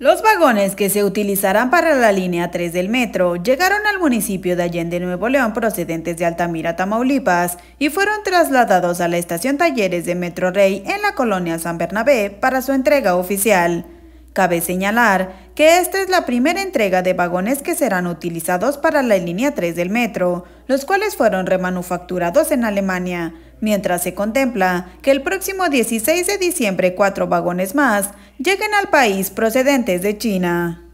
Los vagones que se utilizarán para la línea 3 del metro llegaron al municipio de Allende Nuevo León procedentes de Altamira, Tamaulipas, y fueron trasladados a la estación Talleres de Metro Rey en la colonia San Bernabé para su entrega oficial. Cabe señalar que esta es la primera entrega de vagones que serán utilizados para la línea 3 del metro, los cuales fueron remanufacturados en Alemania, mientras se contempla que el próximo 16 de diciembre cuatro vagones más lleguen al país procedentes de China.